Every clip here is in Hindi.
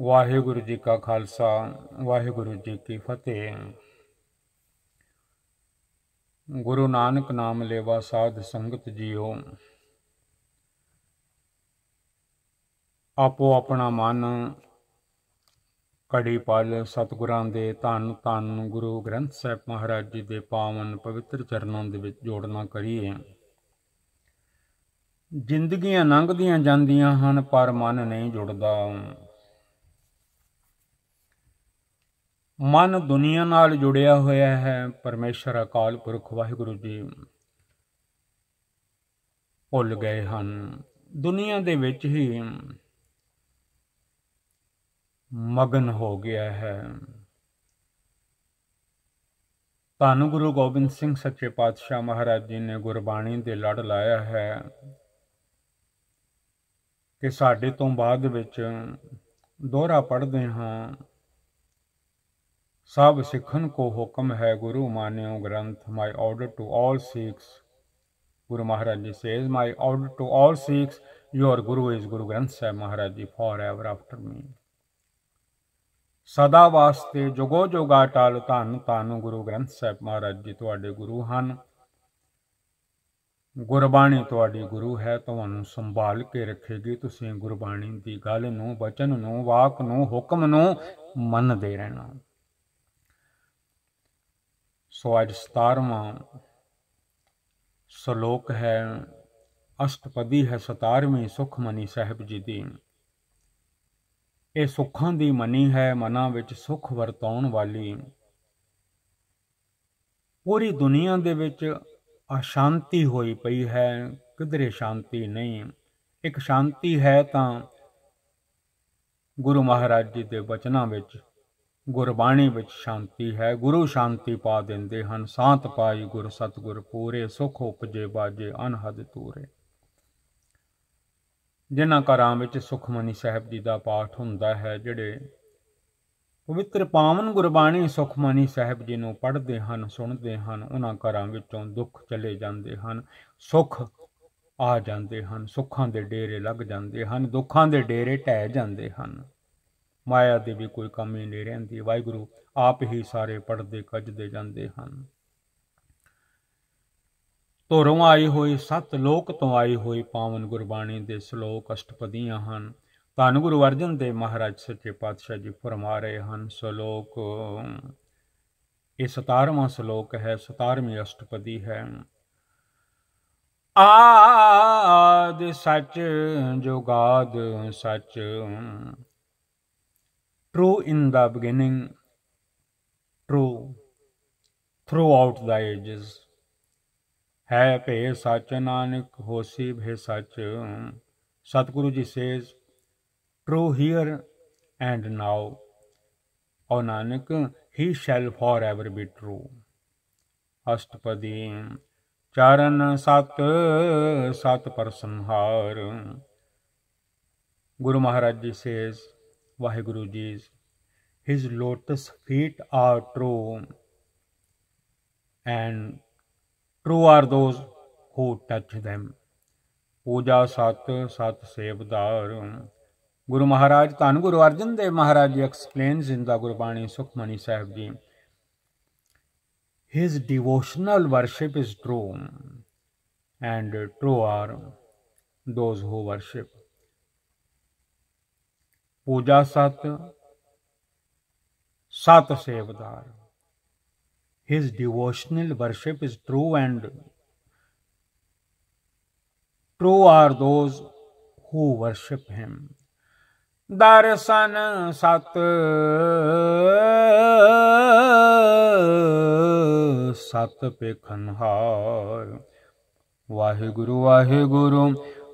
ਵਾਹਿਗੁਰੂ ਜੀ ਕਾ ਖਾਲਸਾ ਵਾਹਿਗੁਰੂ ਜੀ ਕੀ ਫਤਿਹ ਗੁਰੂ ਨਾਨਕ ਨਾਮ ਲੇਵਾ ਸਾਧ ਸੰਗਤ ਜੀਓ ਆਪੋ ਆਪਣਾ ਮਨ ਕੜੀ ਪਾਲ ਸਤਿਗੁਰਾਂ ਦੇ ਧੰਨ ਧੰਨ ਗੁਰੂ ਗ੍ਰੰਥ ਸਾਹਿਬ ਮਹਾਰਾਜ ਜੀ ਦੇ ਪਾਵਨ ਪਵਿੱਤਰ ਚਰਨਾਂ ਦੇ ਵਿੱਚ ਜੋੜਨਾ ਕਰੀਏ ਜ਼ਿੰਦਗੀਆਂ ਲੰਘਦੀਆਂ ਜਾਂਦੀਆਂ ਹਨ ਪਰ ਮਨ ਨਹੀਂ ਜੁੜਦਾ ਮਨ ਦੁਨੀਆ ਨਾਲ ਜੁੜਿਆ ਹੋਇਆ ਹੈ ਪਰਮੇਸ਼ਰ ਅਕਾਲ ਪੁਰਖ ਵਾਹਿਗੁਰੂ ਜੀ ਭੁੱਲ ਗਏ ਹਨ ਦੁਨੀਆ ਦੇ ਵਿੱਚ ਹੀ ਮਗਨ ਹੋ ਗਿਆ ਹੈ ਧੰਨ ਗੁਰੂ ਗੋਬਿੰਦ ਸਿੰਘ ਸੱਚੇ ਪਾਤਸ਼ਾਹ ਮਹਾਰਾਜ ਜੀ ਨੇ ਗੁਰਬਾਣੀ ਦੇ ਲੜ ਲਾਇਆ ਹੈ ਕਿ ਸਾਡੇ ਤੋਂ ਬਾਅਦ ਵਿੱਚ ਦੋਹਰਾ ਪੜਦੇ ਹਾਂ ਸਭ ਸਿੱਖਨ ਕੋ ਹੁਕਮ ਹੈ ਗੁਰੂ ਮਾਨਿਓ ਗ੍ਰੰਥ my order to all Sikhs Guru Maharaj ji says my order to all Sikhs your guru is Guru Granth Sahib Maharaj ji for ever after ਮੀ ਸਦਾ ਵਾਸਤੇ ਜੋਗੋ ਜੋਗਾ ਟਾਲ ਧੰਨ ਤਾਨੂੰ ਗੁਰੂ ਗ੍ਰੰਥ ਸਾਹਿਬ ਮਹਾਰਾਜ ਜੀ ਤੁਹਾਡੇ ਗੁਰੂ ਹਨ ਗੁਰਬਾਣੀ ਤੁਹਾਡੀ ਗੁਰੂ ਹੈ ਤੁਹਾਨੂੰ ਸੰਭਾਲ ਕੇ ਰੱਖੇਗੀ ਤੁਸੀਂ ਗੁਰਬਾਣੀ ਦੀ ਗੱਲ ਨੂੰ ਬਚਨ ਨੂੰ ਵਾਕ ਨੂੰ ਹੁਕਮ ਨੂੰ ਮੰਨਦੇ ਰਹਿਣਾ ਸੋ ਅੱਜ 17ਵਾਂ ਸ਼ਲੋਕ ਹੈ ਅਸ਼ਟਪਦੀ ਹੈ 17ਵੇਂ ਸੁਖਮਨੀ ਸਾਹਿਬ ਜੀ ਦੀ ਇਹ ਸੁੱਖਾਂ ਦੀ ਮਨੀ ਹੈ ਮਨਾਂ ਵਿੱਚ ਸੁਖ ਵਰਤਾਉਣ ਵਾਲੀ ਪੂਰੀ ਦੁਨੀਆ ਦੇ ਵਿੱਚ ਅਸ਼ਾਂਤੀ ਹੋਈ ਪਈ ਹੈ ਕਿਧਰੇ ਸ਼ਾਂਤੀ ਨਹੀਂ ਇੱਕ ਸ਼ਾਂਤੀ ਹੈ ਤਾਂ ਗੁਰੂ ਮਹਾਰਾਜ ਜੀ ਦੇ ਬਚਨਾਂ ਵਿੱਚ ਗੁਰਬਾਣੀ ਵਿੱਚ ਸ਼ਾਂਤੀ ਹੈ ਗੁਰੂ ਸ਼ਾਂਤੀ ਪਾ ਦਿੰਦੇ ਹਨ ਸਾਤ ਪਾਈ ਗੁਰ ਸਤਗੁਰ ਪੂਰੇ ਸੁਖ ਉਪਜੇ ਬਾਜੇ ਅਨਹਦ ਤੂਰੇ ਜਿਨ੍ਹਾਂ ਘਰਾਂ ਵਿੱਚ ਸੁਖਮਨੀ ਸਾਹਿਬ ਜੀ ਦਾ ਪਾਠ ਹੁੰਦਾ ਹੈ ਜਿਹੜੇ ਪਵਿੱਤਰ ਪਾਵਨ ਗੁਰਬਾਣੀ ਸੁਖਮਨੀ ਸਾਹਿਬ ਜੀ ਨੂੰ ਪੜ੍ਹਦੇ ਹਨ ਸੁਣਦੇ ਹਨ ਉਹਨਾਂ ਘਰਾਂ ਵਿੱਚੋਂ ਦੁੱਖ ਚਲੇ ਜਾਂਦੇ ਹਨ ਸੁਖ ਆ ਜਾਂਦੇ ਹਨ ਸੁੱਖਾਂ ਦੇ ਡੇਰੇ ਲੱਗ ਜਾਂਦੇ ਹਨ ਦੁੱਖਾਂ ਦੇ ਡੇਰੇ ਟਹਿ ਜਾਂਦੇ ਹਨ ਮਾਇਆ ਦੀ ਵੀ ਕੋਈ ਕਮੀ ਨਹੀਂ ਰਹਿੰਦੀ ਵਾਹਿਗੁਰੂ ਆਪ ਹੀ ਸਾਰੇ ਪੜਦੇ ਕੱਜਦੇ ਜਾਂਦੇ ਹਨ ਧੋਰੋਂ ਆਈ ਹੋਈ ਸਤ ਲੋਕ ਤੋਂ ਆਈ ਹੋਈ ਪਾਵਨ ਗੁਰਬਾਣੀ ਦੇ ਸ਼ਲੋਕ ਅਸ਼ਟਪਦੀਆਂ ਹਨ ਧੰਨ ਗੁਰੂ ਅਰਜਨ ਦੇਵ ਮਹਾਰਾਜ ਸੱਚੇ ਪਾਤਸ਼ਾਹ ਜੀ ਫਰਮਾ ਰਹੇ ਹਨ ਸ਼ਲੋਕ ਇਹ 17ਵਾਂ ਸ਼ਲੋਕ ਹੈ 17ਵੀਂ ਅਸ਼ਟਪਦੀ ਹੈ ਆਦ ਸੱਚ ਜੋਗਾਦ ਸੱਚ true in the beginning, true throughout the ages. है पे सच नानक होसी भे सच Satguru ji says true here and now और Nanak he shall for ever be true अष्टपदी चरण सत सत पर संहार गुरु महाराज जी सेज ਵਾਹਿਗੁਰੂ ਜੀ his lotus feet are true and true are those who touch them ਪੂਜਾ ਸਤ ਸਤ ਸੇਵਦਾਰ ਗੁਰੂ ਮਹਾਰਾਜ ਧੰਨ ਗੁਰੂ ਅਰਜਨ ਦੇਵ ਮਹਾਰਾਜ ਜੀ ਐਕਸਪਲੇਨ ਜ਼ਿੰਦਾ ਗੁਰਬਾਣੀ ਸੁਖਮਨੀ ਸਾਹਿਬ ਜੀ his devotional worship is true and true are those who worship पूजा सत sat sevdar his devotional worship is true and true are those who worship him darshan sat सत पे खनहार वाहे गुरु वाहे गुरु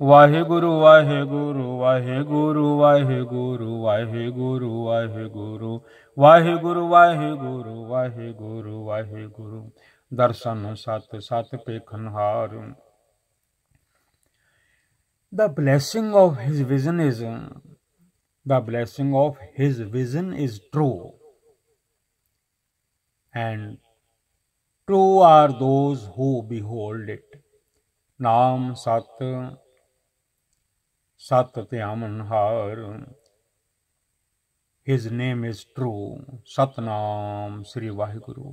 ਵਾਹਿਗੁਰੂ ਵਾਹਿਗੁਰੂ ਵਾਹਿਗੁਰੂ ਵਾਹਿਗੁਰੂ ਵਾਹਿਗੁਰੂ ਵਾਹਿਗੁਰੂ ਵਾਹਿਗੁਰੂ ਵਾਹਿਗੁਰੂ ਵਾਹਿਗੁਰੂ ਵਾਹਿਗੁਰੂ ਦਰਸ਼ਨ ਸਤ ਸਤ ਪੇਖਨ ਹਾਰ the blessing of his vision is the blessing of his vision is true and true are those who behold it ਨਾਮ ਸਤ ਸਤ ਆਮਨ ਹਾਰ his name is true Satnam Shri Waheguru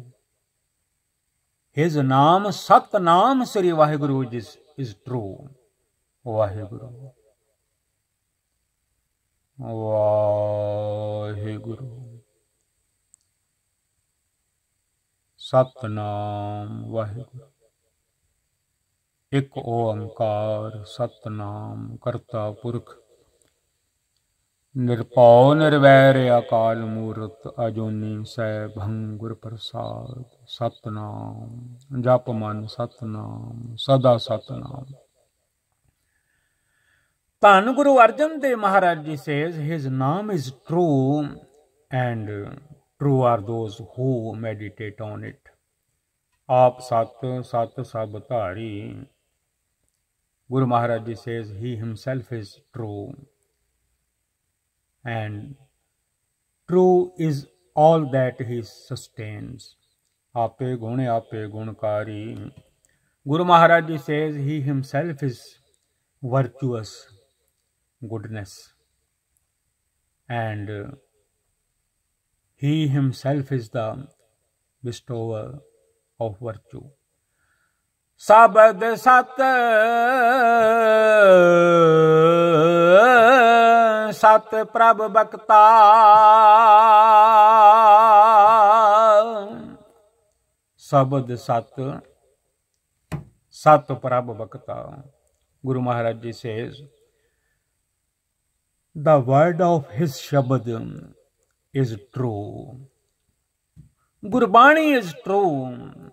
his naam Satnam Shri Waheguru ਜਿਸ ਇਜ਼ ਟਰੂ ਵਾਹਿਗੁਰੂ ਵਾਹਿਗੁਰੂ ਸਤਨਾਮ ਵਾਹਿਗੁਰੂ ਇਕ ਓੰਕਾਰ ਸਤਨਾਮ ਕਰਤਾ ਪੁਰਖ ਨਿਰਭਉ ਨਿਰਵੈਰ ਅਕਾਲ ਮੂਰਤ ਅਜੂਨੀ ਸੈਭੰ ਭੰਗੁਰ ਪ੍ਰਸਾਦ ਸਤਨਾਮ ਜਪ ਮਨ ਸਤਨਾਮ ਸਦਾ ਸਤਨਾਮ ਧੰਨ ਗੁਰੂ ਅਰਜਨ ਦੇ Maharaj ji says his naam is true and true are those who meditate on it ਆਪ ਸਤ ਸਤ ਸਭ ਧਾਰੀ Guru Maharaj says he himself is true. And true is all that he sustains. Ape gune ape gunkari. Guru Maharaj says he himself is virtuous goodness. And he himself is the bestower of virtue. ਸਬਦ ਸਤ ਸਤ ਪ੍ਰਭ ਬਖਤਾ ਸਬਦ ਸਤ ਸਤ ਪ੍ਰਭ ਬਖਤਾ Guru Maharaj ji says the word of his shabad is true gurbani is true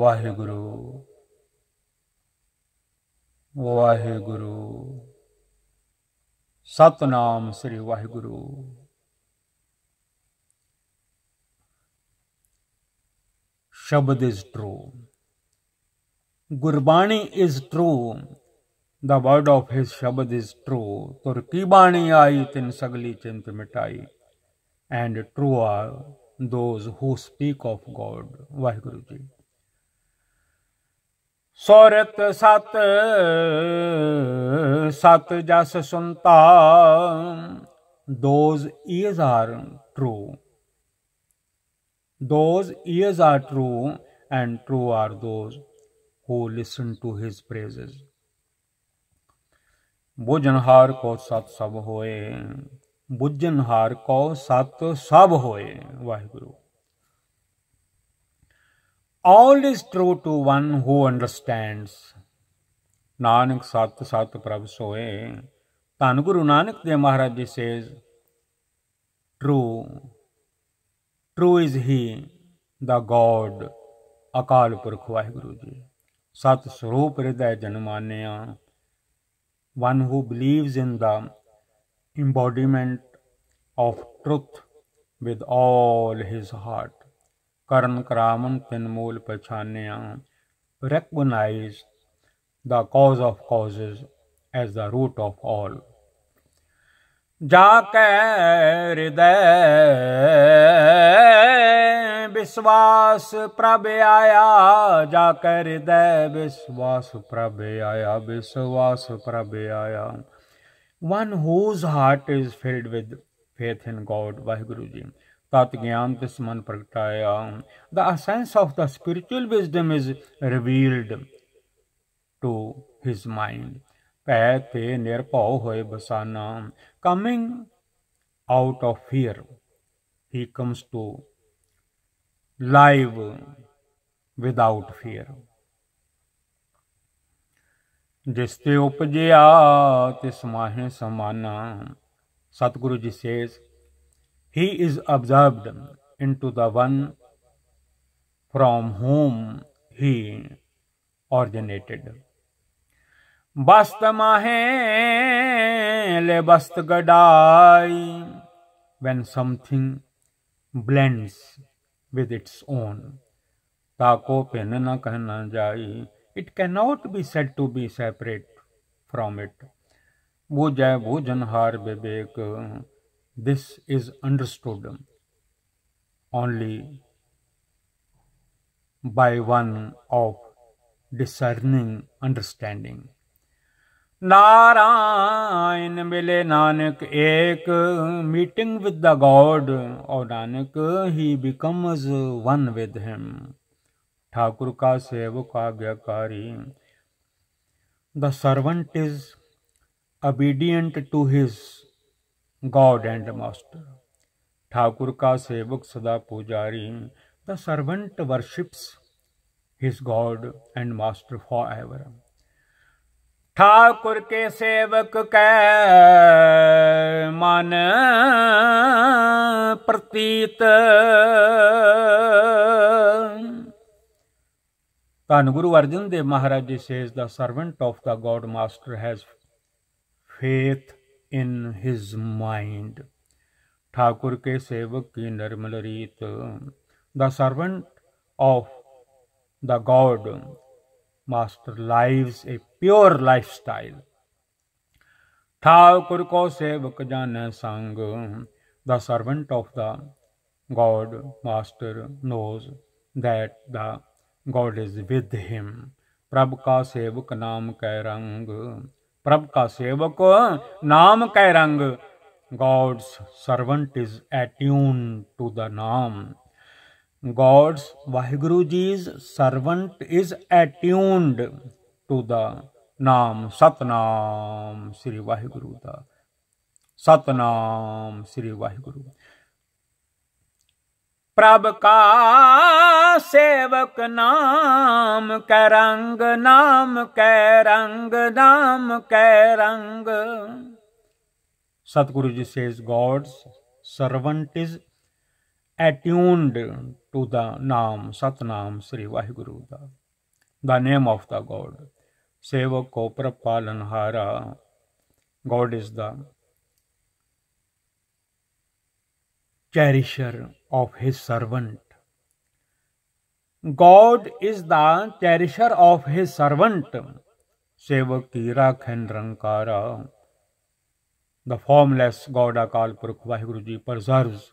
Waheguru Waheguru Satnam Shri Waheguru Shabad is true. Gurbani is true. The word of his Shabad is true. Turkibani ai tin sagli chint mitai. And true are those who speak of God. Vaheguru Ji. सोरत सत सत जस सुनता those is are true those is are true and true are those who listen to his praises बुझनहार को सत सब होए बुझनहार को सत सब होए Waheguru all is true to one who understands. Nanak Sat Sat Prabhu Soe. Tan Guru Nanak Dev Maharaj says, True, true is He, the God, Akal Purkh Vaheguru Ji. Sat Sarup Hriday Janmaneya. One who believes in the embodiment of truth with all his heart. Karan Kraman Pinmol Pachanya recognized the cause of causes as the root of all. जाके हृदय विश्वास प्रभ आया जाके हृदय विश्वास प्रभ आया विश्वास प्रभ आया one whose heart is filled with faith in God Waheguru ji tat gyan tisman pragataya the essence of the spiritual wisdom is revealed to his mind pੈ ਤੇ ਨਿਰਭਉ ਹੋਏ ਬਸਾਨਾ coming out of fear he comes to live without fear ਜਿਸ ਤੇ ਉਪਜਿਆ ਤਿਸ ਮਾਹੇ ਸਮਾਨਾ Satguru ji says He is absorbed into the one from whom he originated. Bast mahele bast gadai. When something blends with its own. ताको पिन न कहना जाई. It cannot be said to be separate from it. बुजय भोजनहार Vivek This is understood only by one of discerning understanding. Narayan मिले नानक एक मीटिंग विद द गॉड और Nanak he becomes one with him ठाकुर का सेवक आज्ञाकारी the servant is obedient to his God and master ठाकुर का सेवक सदा पुजारी the servant worships his God and master for ever ठाकुर के सेवक कै मन प्रतीत ਧੰਨ ਗੁਰੂ Arjan Dev Maharaj ji says the servant of the God master has faith in his mind ठाकुर के सेवक की निर्मल रीत the servant of the God master lives a pure lifestyle ठाकुर को सेवक जाने संग the servant of the God master knows that the God is with him प्रभ का सेवक नाम कै रंग प्रभु का सेवक नाम कै रंग God's servant is attune to the naam God's Waheguru ji's servant is attuned to the naam Satnam Shri Waheguru the Satnam Shri Waheguru ਪ੍ਰਭ ਕਾ ਸੇਵਕ ਨਾਮ ਕੈ ਰੰਗ ਨਾਮ ਕੈ ਰੰਗ ਨਾਮ ਕੈ ਰੰਗ Satguru ji says God's servant is attuned to the naam satnam sri vaheguru da the name of the god sevak ko prapalanhara god is the cherisher of his servant. God is the cherisher of his servant. Sevakira Khendrankara. The formless God Akal Purukh Vahiguruji preserves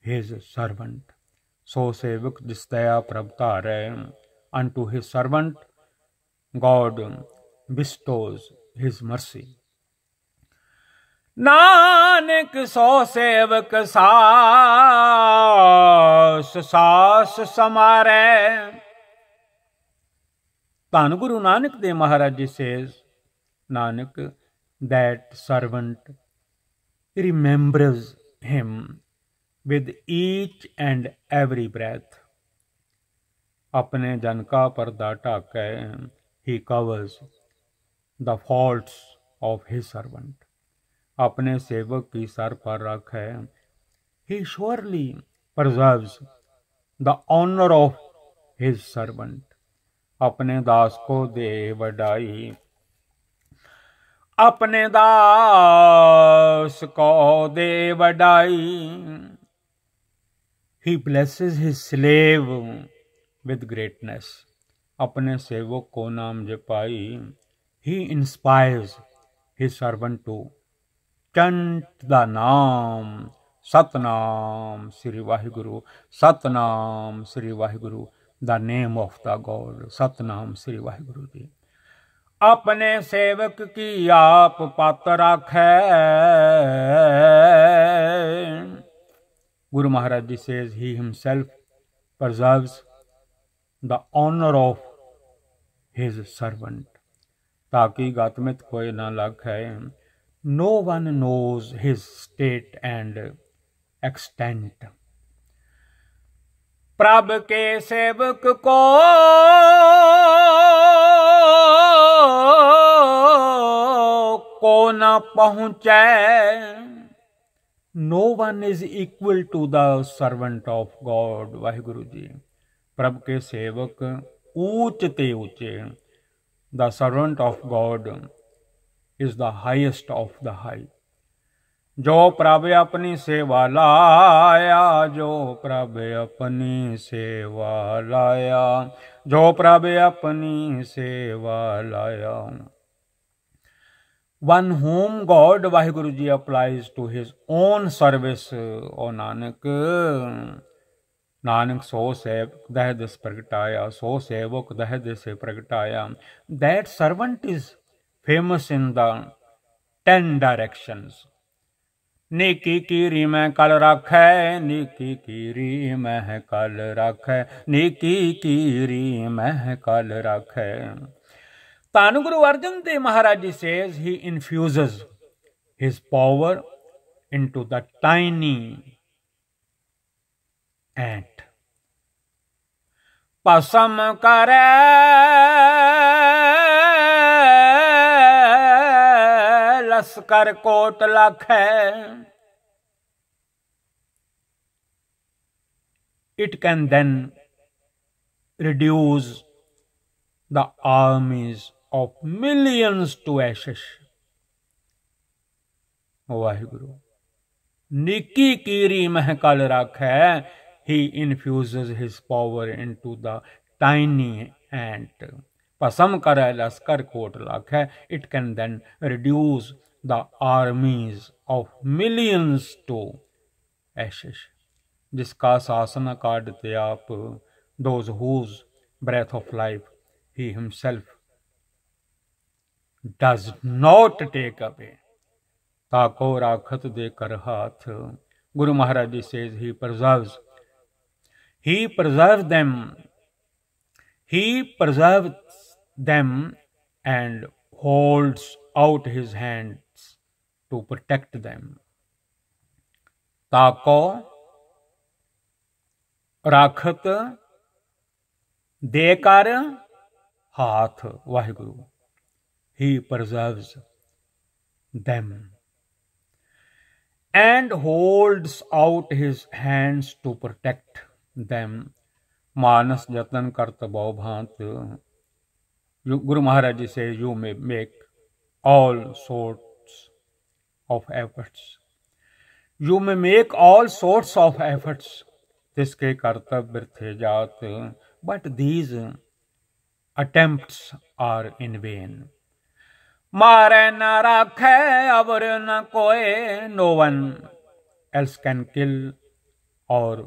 his servant. So Sevak Distaya Prabhutare unto his servant God bestows his mercy. Nanak सौ सेवक सास सास समारे ਧੰਨ ਗੁਰੂ ਨਾਨਕ ਦੇ Maharaj ji says Nanak that servant remembers him with each and every breath अपने जन का पर्दा ढाकै he covers the faults of his servant अपने सेवक की सर पर रख है he surely preserves the honour of his servant अपने दास को दे बड़ाई अपने दास को दे बड़ाई he blesses his slave with greatness अपने सेवक को नाम जपाई he inspires his servant to chant the naam Satnam Shri Waheguru Satnam Shri Waheguru the name of the God Satnam Shri Waheguru ji अपने सेवक की आप पात्र राखे Guru Maharaj ji says he himself preserves the honour of his servant ताकि गातमित कोई ना लग है no one knows his state and extent प्रभ के सेवक को को न पहुंचे no one is equal to the servant of God Waheguru ji प्रभ के सेवक ऊंचते ऊंचे the servant of God is the highest of the high जो प्रभ अपनी सेवा लाया जो प्रभ अपनी सेवा लाया जो प्रभ अपनी सेवा लाया one whom God Waheguru ji applies to his own service O Nanak Nanak सो सेवक दह दिस प्रगटाया सो सेवक दह दिस प्रगटाया that servant is famous in the ten directions. नीकी की री कल रख है नीकी की कल रख है नीकी की कल रख है तो Guru Arjun Dev Maharaj ji says he infuses his power into the tiny ant. Pasam kare तरस कर कोट लख it can then reduce the armies of millions to ashes Waheguru निकी कीरी महकल रख है he infuse his power into the tiny and पसम कर लश्कर कोट लाख है it can then reduce the armies of millions to ashes. Discuss asana kardatyap, those whose breath of life he himself does not take away. Tako rakhat de karhath. Guru Maharaj says he preserves. He preserves them. He preserves them and holds out his hand to protect them. ताको राखत देकर हाथ वाहिगुरु ही preserves them and holds out his hands to protect them मानस जतन कर्तव्य भांत गुरु Maharaj ji says you may make all sort of efforts. You may make all sorts of efforts. जिसके कर्तव्य थे जात but these attempt are in vain मारे न राखे अवर न कोए no one else can kill or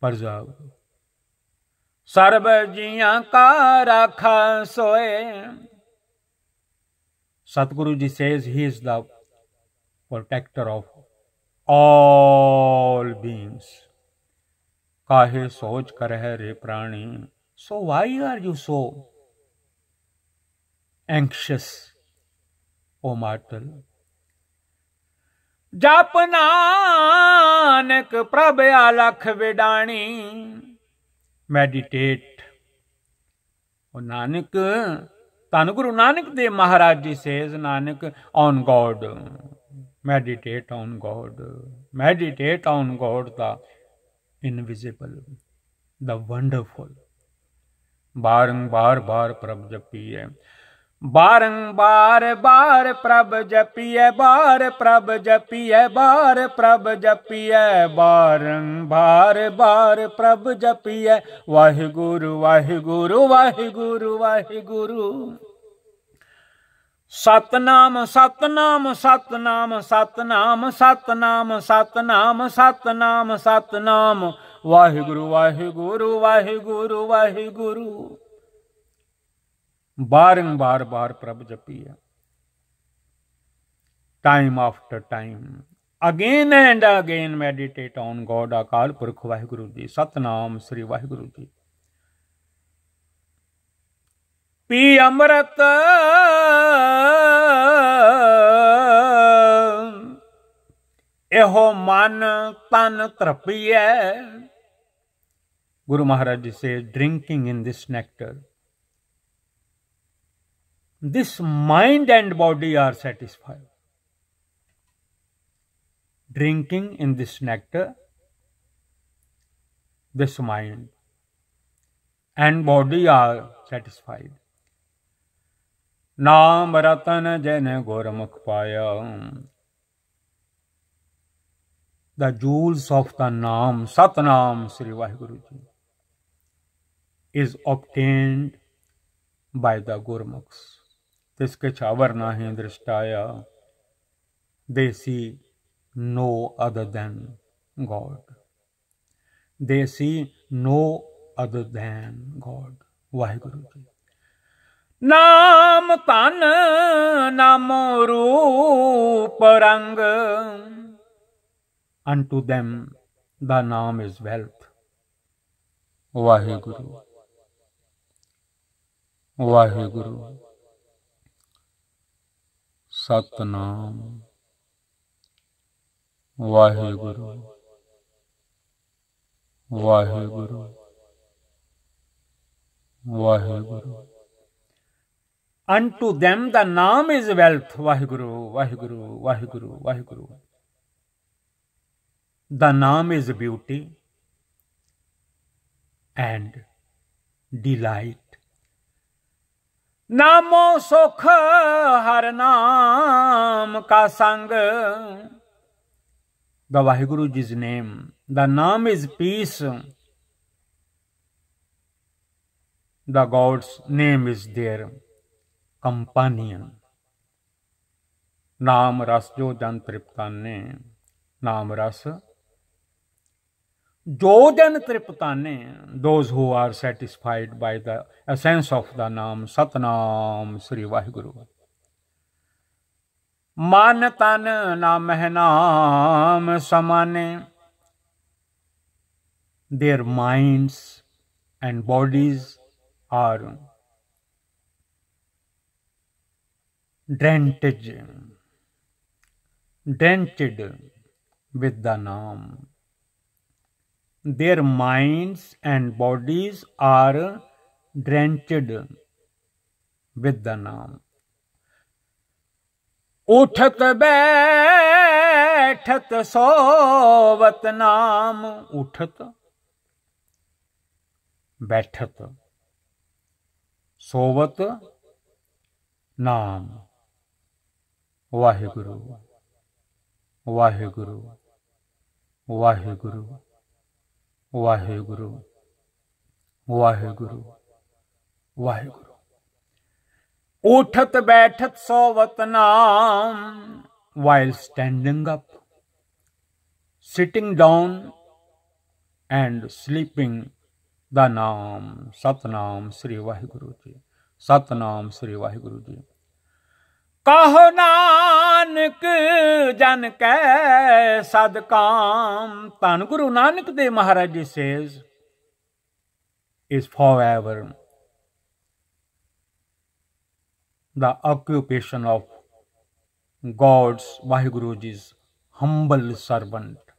preserve सर्व जिया का रखा सोए Satguru ji says he is the protector of all beings. काहे सोच कर है रे प्राणी so why are you so anxious O mortal जप नानक प्रभ अलख विडाणी मेडिटेट ओ नानक धन Guru Nanak Dev Maharaj ji says Nanak on God Meditate on God Meditate on God the invisible, the wonderful. बारंबार बार प्रभ जपी है बारंबार बार प्रभ है बार प्रभ है बार प्रभ है बारंबार बार प्रभ जपिए वाहिगुरु वाहिगुरु वाहिगुरु वाहिगुरु ਸਤਨਾਮ ਸਤਨਾਮ ਸਤਨਾਮ ਸਤਨਾਮ ਸਤਨਾਮ ਸਤਨਾਮ ਸਤਨਾਮ ਸਤਨਾਮ ਵਾਹਿਗੁਰੂ ਵਾਹਿਗੁਰੂ ਵਾਹਿਗੁਰੂ ਵਾਹਿਗੁਰੂ ਬਾਰੰਬਾਰ ਬਾਰ ਪ੍ਰਭ ਜਪੀਏ time after time again and again meditate on God Akal Purakh Waheguru ਜੀ ਸਤਨਾਮ ਸ੍ਰੀ ਵਾਹਿਗੁਰੂ ਜੀ பீயமரத்த एहो मान तान त्रपिय गुरु Maharaj ji says drinking in this nectar this mind and body are satisfied drinking in this nectar this mind and body are satisfied नाम रतन जन गोरमुख पाया the joules of the naam Satnam Shri Waheguru ji is obtained by the Gurmukhs तिसके छावर नाही दृष्टाया they see no other than God they see no other than God Waheguru ji ਨਾਮ ਧਨ ਨਾਮੋ ਰੂਪ ਰੰਗ unto them the name is wealth Waheguru Waheguru Satnam Waheguru Waheguru Waheguru unto them the name is wealth wahiguru wahiguru wahiguru wahiguru the name is beauty and delight namo sokh har naam ka sang the wahiguru ji's name the name is peace the god's name is there companion नाम रस जो जन त्रिपताने नाम रस जो जन त्रिपताने those who are satisfied by the essence of the naam Satnam Shri Waheguru मान तन नाम है नाम समाने their minds and bodies are डेंटिज dented with the name. Their minds and bodies are drenched with the name. उठत बैठत सोवत नाम उठत बैठत सोवत नाम ਵਾਹਿਗੁਰੂ ਵਾਹਿਗੁਰੂ ਵਾਹਿਗੁਰੂ ਵਾਹਿਗੁਰੂ ਵਾਹਿਗੁਰੂ ਵਾਹਿਗੁਰੂ ਉਠਤ ਬੈਠਤ ਸੋਵਤ ਨਾਮ while standing up, sitting down, and sleeping, the Nam Satnam Sri Vaheguru Ji. Satnam Sri Vaheguru Ji. ਕਹੋ ਨਾਨਕ ਜਨ ਕੈ ਸਦ ਕਾਮ ਤਨ ਗੁਰੂ ਨਾਨਕ ਦੇ Maharaj ji says is forever the occupation of God's Waheguru ji's humble servant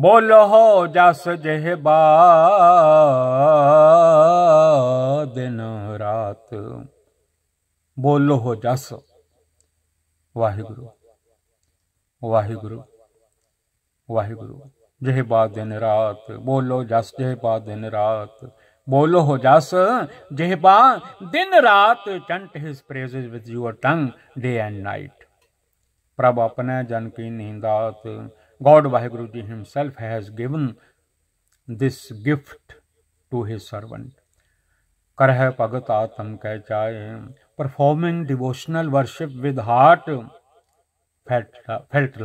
ਬੋਲੋ ਜਸ ਜਹਿ ਬਾ ਦਿਨ ਰਾਤ बोलो हो ਜਸ ਵਾਹਿਗੁਰੂ ਵਾਹਿਗੁਰੂ ਵਾਹਿਗੁਰੂ जय बात दिन रात बोलो जस जय बात दिन रात बोलो हो जस जय बा दिन रात chant his praises with your tongue day and night प्रभ अपने जन की नींदात God Waheguru ji himself has given this gift to his servant करह भगत आत्म कह चाहे performing devotional worship with heart felt, felt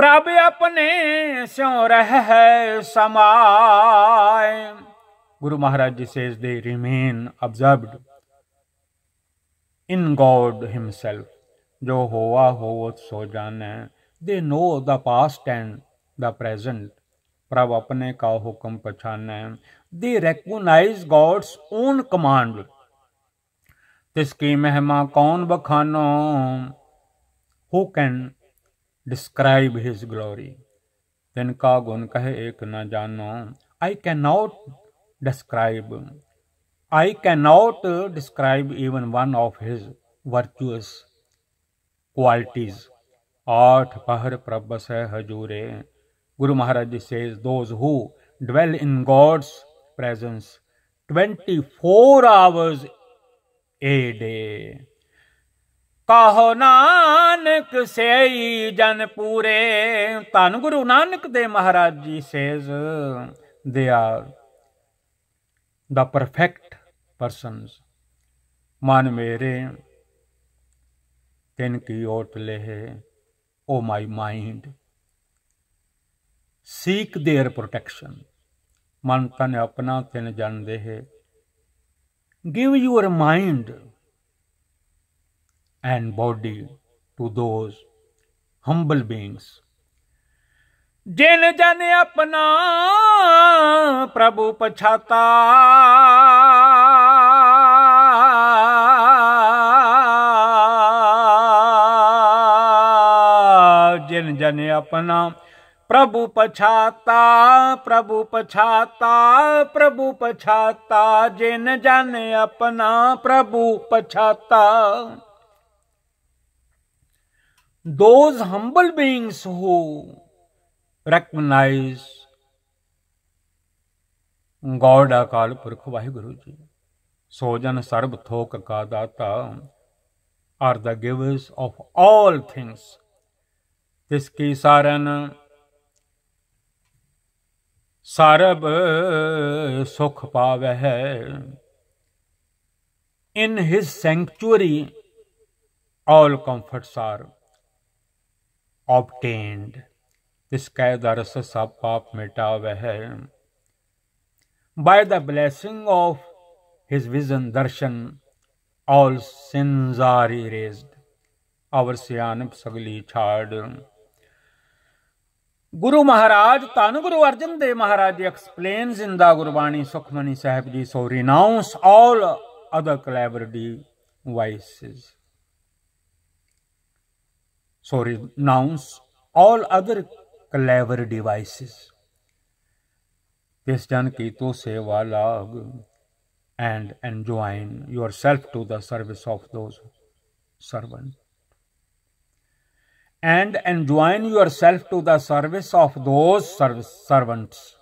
प्रभ अपने स्यों रह है समाए Guru Maharaj ji says they remain observed in God himself जो हुआ हो सो जाने they know the past and the present प्रभ अपने का हुक्म पहचाने they recognise God's own command इसकी महिमा कौन बखानो who can describe his glory तिनका गुण कहे एक न जानो I can not describe I can not describe even one of his virtuous qualities आठ पहर प्रबस है हजूरे Guru Maharaj ji says those who in God's presence twenty four hours ਏਡੇ ਕਹੋ ਨਾਨਕ ਸਈ ਜਨ ਪੂਰੇ ਧੰਨ ਗੁਰੂ ਨਾਨਕ ਦੇ ਮਹਾਰਾਜ ਜੀ ਸੇਜ਼ ਦੇ ਦਾ ਪਰਫੈਕਟ ਪਰਸਨਸ ਮਨ ਮੇਰੇ ਤਿੰਨ ਕੀ ਓਟ ਲਹਿ O my mind seek their protection ਮਨ ਤਨ ਆਪਣਾ ਤਿੰਨ ਜਾਣਦੇ ਹੈ give your mind and body to those humble beings. जिन जन अपना प्रभु पछाता जिन जन अपना प्रभु पछाता प्रभु पछाता प्रभु पछाता जिन जाने अपना प्रभु पछाता those humble beings who recognize Gaur अकाल पुरख वाहिगुरु जी सोजन सर्व थोक का दाता are the givers of all things जिसकी सारण सरब सुख पावे है in his sanctuary all comforts are obtained इसका दरस सब पाप मिटावे है by the blessing of his vision darshan all sins are over सियानप सगली छाड़ Guru Maharaj, Tanu Guru Arjan Dev Maharaj explains in the Gurbani Sukhmani Sahib Ji, so renounce all other cleverty vices. So renounce all other clever devices. Christian Kito Seva Lag and enjoin yourself to the service of those servants. and enjoin yourself to the service of those service servants.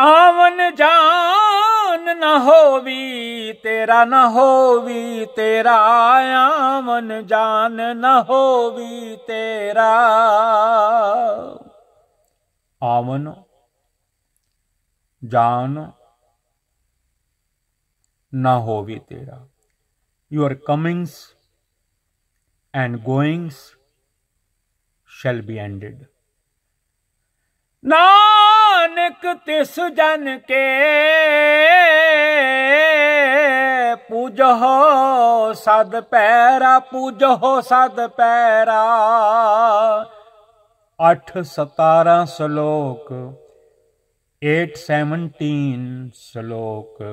ਆਵਨ ਜਾਨ न ਹੋਵੀ ਤੇਰਾ ਨਾ ਹੋਵੀ ਤੇਰਾ ਆਵਨ ਜਾਨ ਨਾ ਹੋਵੀ ਤੇਰਾ ਆਵਨ ਜਾਨ ਨਾ ਹੋਵੀ तेरा. your comings and goings shall be ended. Nanak तिस जन के पूज हो सद पैरा हो सद पैरा अठ सतारह श्लोक एट सैवनटीन श्लोक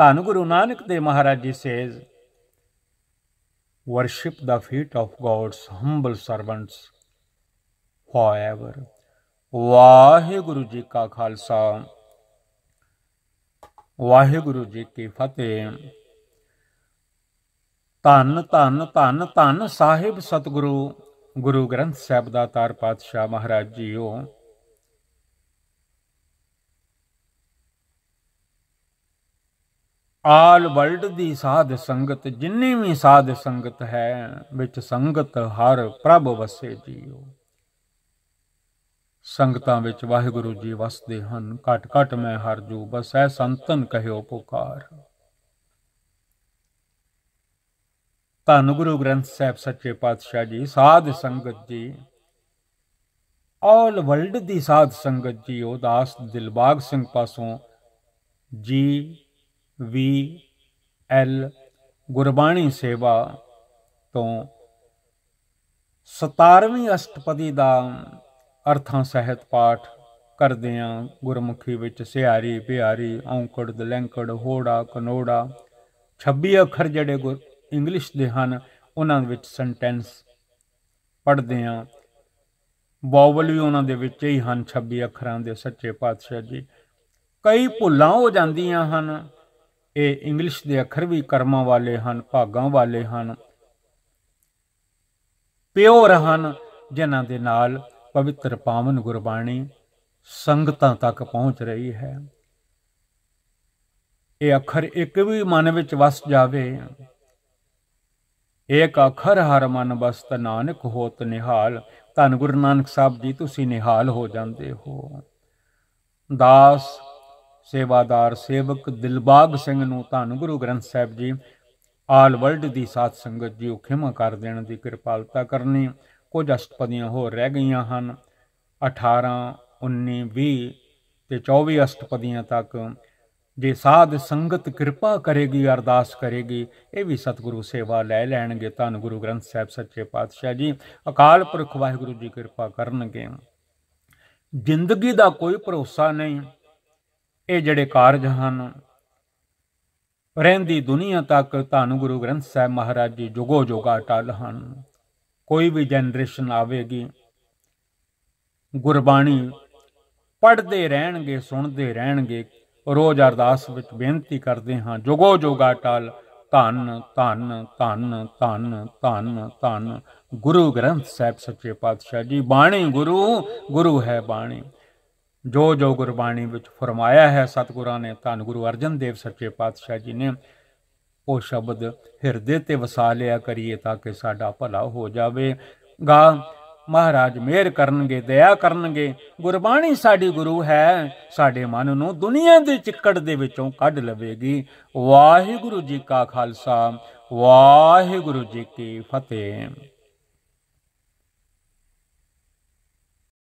धन Guru Nanak Dev Maharaj ji says worship the feet of God's humble servants forever Waheguru ji ਕਾ ਖਾਲਸਾ ਵਾਹਿਗੁਰੂ ਜੀ ਕੀ ਫਤਿਹ ਧੰਨ ਧੰਨ ਧੰਨ ਧੰਨ ਸਾਹਿਬ ਸਤਿਗੁਰੂ ਗੁਰੂ ਗ੍ਰੰਥ ਸਾਹਿਬ ਦਾ ਤਾਰ ਪਾਤਸ਼ਾਹ ਮਹਾਰਾਜ ਜੀਓ ਆਲ ਵਰਲਡ ਦੀ ਸਾਧ ਸੰਗਤ ਜਿੰਨੀ ਵੀ ਸਾਧ ਸੰਗਤ ਹੈ ਵਿੱਚ ਸੰਗਤ ਹਰ ਪ੍ਰਭ ਵਸੇ ਜੀਓ ਸੰਗਤਾਂ ਵਿੱਚ ਵਾਹਿਗੁਰੂ ਜੀ ਵਸਦੇ ਹਨ ਘਟ ਘਟ ਮੈਂ ਹਰ ਜੋ ਬਸ ਐ ਸੰਤਨ ਕਹਿਓ ਪੁਕਾਰ ਧੰਨ ਗੁਰੂ ਗ੍ਰੰਥ ਸਾਹਿਬ ਸੱਚੇ ਪਾਤਸ਼ਾਹ ਜੀ ਸਾਧ ਸੰਗਤ ਜੀ ਆਲ ਵਰਲਡ ਦੀ ਸਾਧ ਸੰਗਤ ਜੀ ਉਦਾਸ ਦਿਲਬਾਗ ਸਿੰਘ ਪਾਸੋਂ ਜੀ ਵੀ ਐਲ ਗੁਰਬਾਣੀ ਸੇਵਾ ਤੋਂ 17ਵੀਂ ਅਸ਼ਟਪਦੀ ਦਾ ਅਰਥਾਂ ਸਹਿਤ ਪਾਠ ਕਰਦੇ ਆ ਗੁਰਮੁਖੀ ਵਿੱਚ ਸਿਆਰੀ ਪਿਆਰੀ ਔਂਕੜ ਦਲੈਂਕੜ ਹੋੜਾ ਕਨੋੜਾ 26 ਅੱਖਰ ਜਿਹੜੇ ਗੁਰ ਇੰਗਲਿਸ਼ ਦੇ ਹਨ ਉਹਨਾਂ ਵਿੱਚ ਸੈਂਟੈਂਸ ਪੜ੍ਹਦੇ ਆ ਵਾਵਲ ਵੀ ਉਹਨਾਂ ਦੇ ਵਿੱਚ ਹੀ ਹਨ 26 ਅੱਖਰਾਂ ਦੇ ਸੱਚੇ ਪਾਤਸ਼ਾਹ ਜੀ ਕਈ ਭੁੱਲਾਂ ਹੋ ਜਾਂਦੀਆਂ ਹਨ ਇਹ ਇੰਗਲਿਸ਼ ਦੇ ਅੱਖਰ ਵੀ ਕਰਮਾਂ ਵਾਲੇ ਹਨ ਭਾਗਾਂ ਵਾਲੇ ਹਨ ਪਿਓਰ ਹਨ ਜਿਨ੍ਹਾਂ ਦੇ ਨਾਲ ਪਵਿੱਤਰ ਪਾਵਨ ਗੁਰਬਾਣੀ ਸੰਗਤਾਂ ਤੱਕ ਪਹੁੰਚ ਰਹੀ ਹੈ ਇਹ ਅੱਖਰ ਇੱਕ ਵੀ ਮਨ ਵਿੱਚ ਵਸ ਜਾਵੇ ਇੱਕ ਅੱਖਰ ਹਰ ਮਨ ਬਸਤ ਨਾਨਕ ਹੋਤ ਨਿਹਾਲ ਧੰ ਗੁਰੂ ਨਾਨਕ ਸਾਹਿਬ ਜੀ ਤੁਸੀਂ ਨਿਹਾਲ ਹੋ ਜਾਂਦੇ ਹੋ ਦਾਸ ਸੇਵਾਦਾਰ ਸੇਵਕ ਦਿਲਬਾਗ ਸਿੰਘ ਨੂੰ ਧੰ ਗੁਰੂ ਗ੍ਰੰਥ ਸਾਹਿਬ ਜੀ ਆਲ ਵਰਲਡ ਦੀ ਸਾਧ ਸੰਗਤ ਜੀ ਉਹ ਖਿਮਾ ਕਰ ਦੇਣ ਦੀ ਕਿਰਪਾਲਤਾ ਕਰਨੀ ਕੁਝ ਅਸ਼ਟਪਦੀਆਂ ਹੋਰ ਰਹਿ ਗਈਆਂ ਹਨ 18 19 20 ਤੇ 24 ਅਸ਼ਟਪਦੀਆਂ ਤੱਕ ਜੇ ਸਾਧ ਸੰਗਤ ਕਿਰਪਾ ਕਰੇਗੀ ਅਰਦਾਸ ਕਰੇਗੀ ਇਹ ਵੀ ਸਤਿਗੁਰੂ ਸੇਵਾ ਲੈ ਲੈਣਗੇ ਧੰਨ ਗੁਰੂ ਗ੍ਰੰਥ ਸਾਹਿਬ ਸੱਚੇ ਪਾਤਸ਼ਾਹ ਜੀ ਅਕਾਲ ਪੁਰਖ ਵਾਹਿਗੁਰੂ ਜੀ ਕਿਰਪਾ ਕਰਨਗੇ ਜ਼ਿੰਦਗੀ ਦਾ ਕੋਈ ਭਰੋਸਾ ਨਹੀਂ ਇਹ ਜਿਹੜੇ ਕਾਰਜ ਹਨ ਰਹਿੰਦੀ ਦੁਨੀਆ ਤੱਕ ਧੰਨ ਗੁਰੂ ਗ੍ਰੰਥ ਸਾਹਿਬ ਮਹਾਰਾਜ ਜੀ ਜੁਗੋ ਜੋਗਾ ਟਲ ਹਨ ਕੋਈ ਵੀ ਜਨਰੇਸ਼ਨ ਆਵੇਗੀ ਗੁਰਬਾਣੀ ਪੜਦੇ ਰਹਿਣਗੇ ਸੁਣਦੇ ਰਹਿਣਗੇ ਰੋਜ਼ ਅਰਦਾਸ ਵਿੱਚ ਬੇਨਤੀ ਕਰਦੇ ਹਾਂ ਜੋਗੋ ਜੋਗਾ ਟਾਲ ਧੰਨ ਧੰਨ ਧੰਨ ਧੰਨ ਧੰਨ ਧੰਨ ਗੁਰੂ ਗ੍ਰੰਥ ਸਾਹਿਬ ਸੱਚੇ ਪਾਤਸ਼ਾਹ ਜੀ ਬਾਣੀ ਗੁਰੂ ਗੁਰੂ ਹੈ ਬਾਣੀ ਜੋ ਜੋ ਗੁਰਬਾਣੀ ਵਿੱਚ ਫਰਮਾਇਆ ਹੈ ਸਤਿਗੁਰਾਂ ਨੇ ਧੰਨ ਗੁਰੂ ਅਰਜਨ ਦੇਵ ਸੱਚੇ ਪਾਤਸ਼ਾਹ ਜੀ ਨੇ ਉਹ ਸ਼ਬਦ ਹਿਰਦੇ ਤੇ ਵਸਾ ਲਿਆ ਕਰੀਏ ਤਾਂ ਕਿ ਸਾਡਾ ਭਲਾ ਹੋ ਜਾਵੇ ਗਾ ਮਹਾਰਾਜ ਮਿਹਰ ਕਰਨਗੇ ਦਇਆ ਕਰਨਗੇ ਗੁਰਬਾਣੀ ਸਾਡੀ ਗੁਰੂ ਹੈ ਸਾਡੇ ਮਨ ਨੂੰ ਦੁਨੀਆ ਦੇ ਚਿੱਕੜ ਦੇ ਵਿੱਚੋਂ ਕੱਢ ਲਵੇਗੀ ਵਾਹਿਗੁਰੂ ਜੀ ਕਾ ਖਾਲਸਾ ਵਾਹਿਗੁਰੂ ਜੀ ਕੀ ਫਤਿਹ